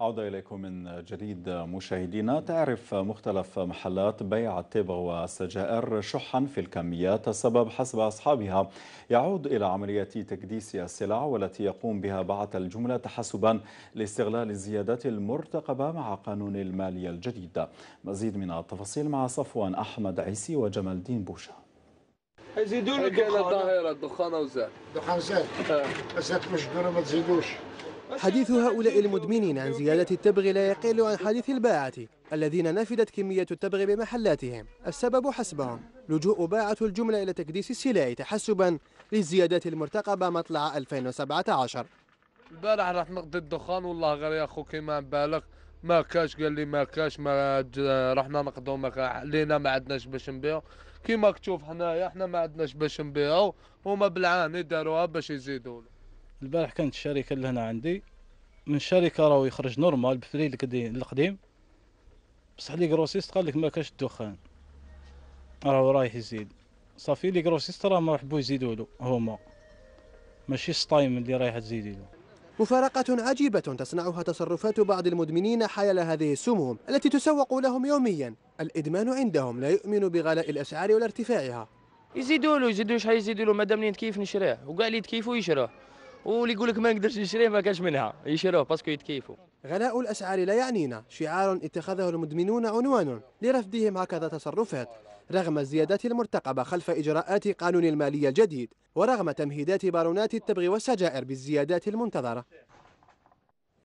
عودة إليكم من جديد مشاهدينا تعرف مختلف محلات بيع التبغ والسجائر شحا في الكميات السبب حسب أصحابها يعود إلى عملية تكديس السلع والتي يقوم بها بعث الجملة تحسبا لاستغلال الزيادات المرتقبة مع قانون المالية الجديد مزيد من التفاصيل مع صفوان أحمد عيسي وجمال دين بوشا يزيدون الدخان الظاهره الدخان وزاد دخان زاد آه. بس مش ما تزيدوش حديث هؤلاء المدمنين عن زيادة التبغ لا يقل عن حديث الباعة الذين نفدت كمية التبغ بمحلاتهم السبب حسبهم لجوء باعة الجملة إلى تكديس السلع تحسبا للزيادات المرتقبة مطلع 2017 البارح رحت نقضي الدخان والله غير يا اخو كيما بالك ما كاش قال لي ما كاش ما آه، رحنا نقضوا ما لينا ما عندناش باش نبيعوا كيما تشوف حنايا حنا ما عندناش باش نبيعوا هما بالعاني داروها باش يزيدوا البارح كانت الشركة اللي هنا عندي من الشركة راهو يخرج نورمال بفري القديم بصح لي كروسيست قال لك ما كاش الدخان راهو رايح يزيد صافي لي كروسيست راه ما حبوا يزيدوا له هما ماشي سطايم اللي رايح تزيد له مفارقة عجيبة تصنعها تصرفات بعض المدمنين حيال هذه السموم التي تسوق لهم يوميا الإدمان عندهم لا يؤمن بغلاء الأسعار ولا ارتفاعها يزيدوا له يزيدوا شحال يزيدوا له مادام اللي تكيف نشراه وكاع لي تكيفوا يشراه واللي يقول لك ما نقدرش نشريه ما كانش منها يشروه باسكو يتكيفوا غلاء الأسعار لا يعنينا شعار اتخذه المدمنون عنوان لرفضهم هكذا تصرفات رغم الزيادات المرتقبة خلف إجراءات قانون المالية الجديد ورغم تمهيدات بارونات التبغ والسجائر بالزيادات المنتظرة